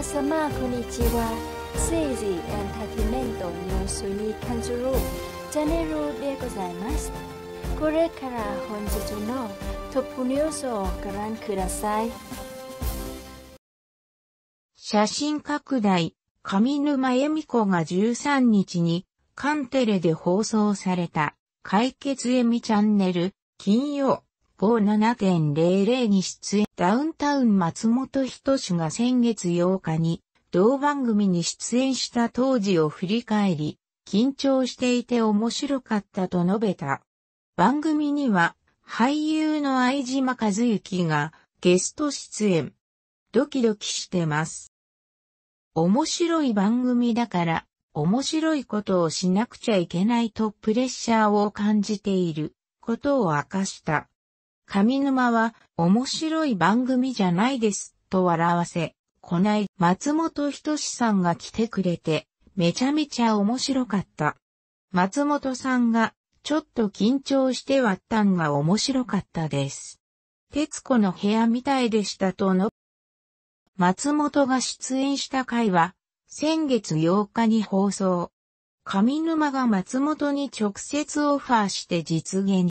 皆様こんにちは政治エンターテイメントニュースに関するチャンネルでございますこれから本日のトップニュースをご覧ください写真拡大上沼恵美子が13日にカンテレで放送された解決恵美チャンネル金曜57.00に出演、ダウンタウン松本人志が先月8日に、同番組に出演した当時を振り返り、緊張していて面白かったと述べた。番組には、俳優の相島和幸がゲスト出演。ドキドキしてます。面白い番組だから、面白いことをしなくちゃいけないとプレッシャーを感じていることを明かした。上沼は面白い番組じゃないですと笑わせ、こない松本人志さんが来てくれてめちゃめちゃ面白かった。松本さんがちょっと緊張して割ったんが面白かったです。徹子の部屋みたいでしたとの。松本が出演した回は先月8日に放送。上沼が松本に直接オファーして実現。